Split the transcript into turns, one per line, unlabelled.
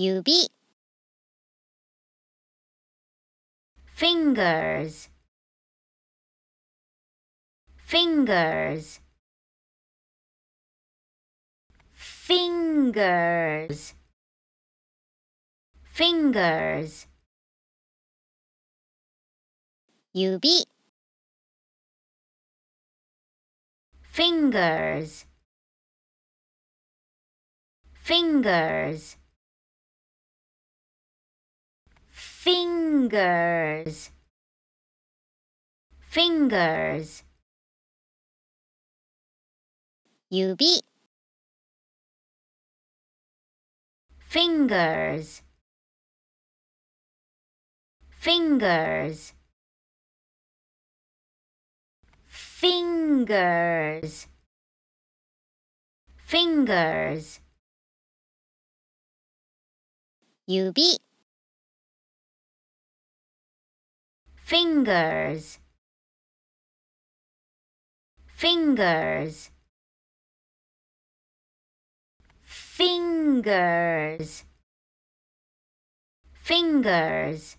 Yubi. fingers fingers fingers fingers 指 fingers fingers fingers fingers 指 fingers fingers fingers fingers 指 fingers fingers fingers fingers